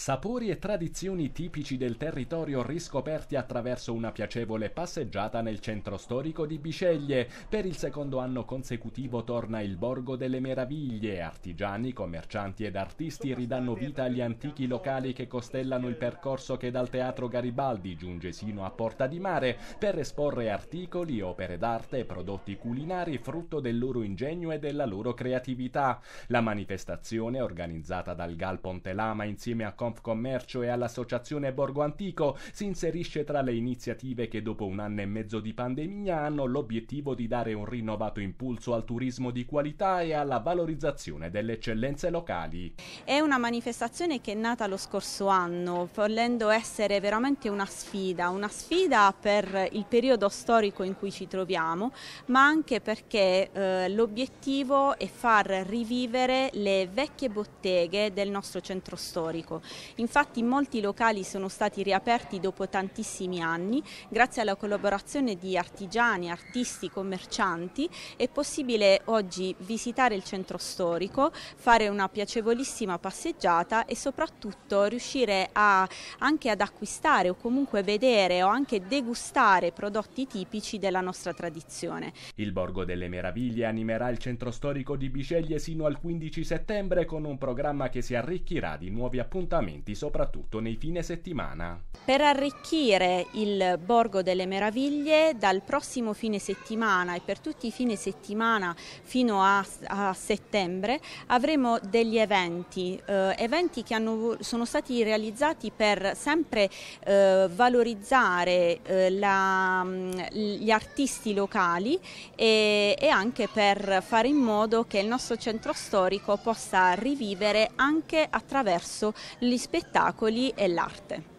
sapori e tradizioni tipici del territorio riscoperti attraverso una piacevole passeggiata nel centro storico di Bisceglie. Per il secondo anno consecutivo torna il Borgo delle Meraviglie. Artigiani, commercianti ed artisti ridanno vita agli antichi locali che costellano il percorso che dal Teatro Garibaldi giunge sino a Porta di Mare per esporre articoli, opere d'arte e prodotti culinari frutto del loro ingegno e della loro creatività. La manifestazione, organizzata dal Gal Pontelama insieme a Com Confcommercio cioè e all'Associazione Borgo Antico, si inserisce tra le iniziative che dopo un anno e mezzo di pandemia hanno l'obiettivo di dare un rinnovato impulso al turismo di qualità e alla valorizzazione delle eccellenze locali. È una manifestazione che è nata lo scorso anno, volendo essere veramente una sfida, una sfida per il periodo storico in cui ci troviamo, ma anche perché eh, l'obiettivo è far rivivere le vecchie botteghe del nostro centro storico. Infatti molti locali sono stati riaperti dopo tantissimi anni. Grazie alla collaborazione di artigiani, artisti, commercianti è possibile oggi visitare il centro storico, fare una piacevolissima passeggiata e soprattutto riuscire a, anche ad acquistare o comunque vedere o anche degustare prodotti tipici della nostra tradizione. Il Borgo delle Meraviglie animerà il centro storico di Biceglie sino al 15 settembre con un programma che si arricchirà di nuovi appuntamenti appuntamenti soprattutto nei fine settimana. Per arricchire il Borgo delle Meraviglie dal prossimo fine settimana e per tutti i fine settimana fino a, a settembre avremo degli eventi, eh, eventi che hanno, sono stati realizzati per sempre eh, valorizzare eh, la, mm, gli artisti locali e, e anche per fare in modo che il nostro centro storico possa rivivere anche attraverso gli spettacoli e l'arte.